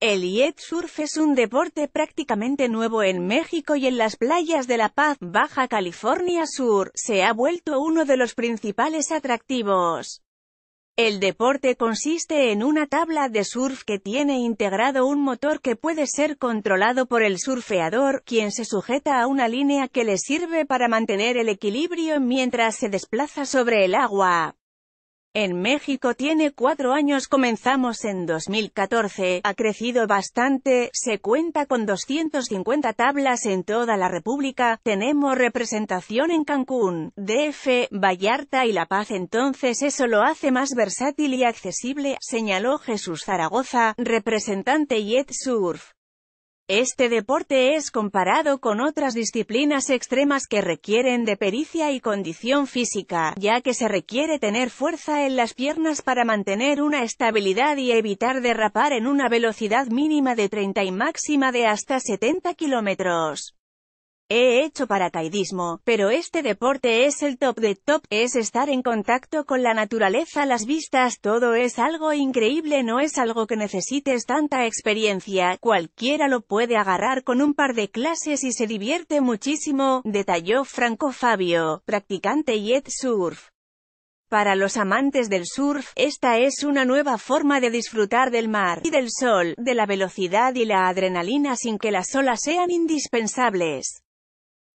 El surf es un deporte prácticamente nuevo en México y en las playas de La Paz, Baja California Sur, se ha vuelto uno de los principales atractivos. El deporte consiste en una tabla de surf que tiene integrado un motor que puede ser controlado por el surfeador, quien se sujeta a una línea que le sirve para mantener el equilibrio mientras se desplaza sobre el agua. En México tiene cuatro años comenzamos en 2014, ha crecido bastante, se cuenta con 250 tablas en toda la República, tenemos representación en Cancún, DF, Vallarta y La Paz entonces eso lo hace más versátil y accesible, señaló Jesús Zaragoza, representante Yet Surf. Este deporte es comparado con otras disciplinas extremas que requieren de pericia y condición física, ya que se requiere tener fuerza en las piernas para mantener una estabilidad y evitar derrapar en una velocidad mínima de 30 y máxima de hasta 70 kilómetros. He hecho paracaidismo, pero este deporte es el top de top, es estar en contacto con la naturaleza, las vistas, todo es algo increíble, no es algo que necesites tanta experiencia, cualquiera lo puede agarrar con un par de clases y se divierte muchísimo, detalló Franco Fabio, practicante jet surf. Para los amantes del surf, esta es una nueva forma de disfrutar del mar y del sol, de la velocidad y la adrenalina sin que las olas sean indispensables.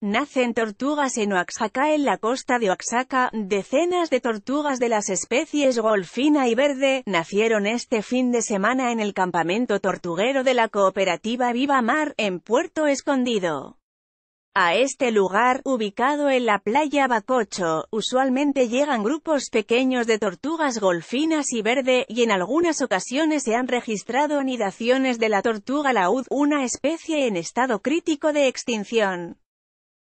Nacen tortugas en Oaxaca en la costa de Oaxaca, decenas de tortugas de las especies golfina y verde, nacieron este fin de semana en el campamento tortuguero de la cooperativa Viva Mar, en Puerto Escondido. A este lugar, ubicado en la playa Bacocho, usualmente llegan grupos pequeños de tortugas golfinas y verde, y en algunas ocasiones se han registrado anidaciones de la tortuga laúd, una especie en estado crítico de extinción.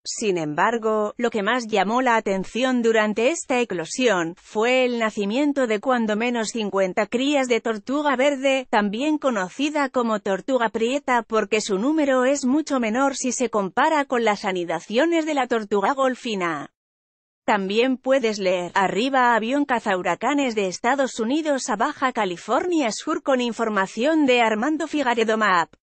Sin embargo, lo que más llamó la atención durante esta eclosión, fue el nacimiento de cuando menos 50 crías de tortuga verde, también conocida como tortuga prieta porque su número es mucho menor si se compara con las anidaciones de la tortuga golfina. También puedes leer, arriba avión cazahuracanes de Estados Unidos a Baja California Sur con información de Armando Figaredo Map.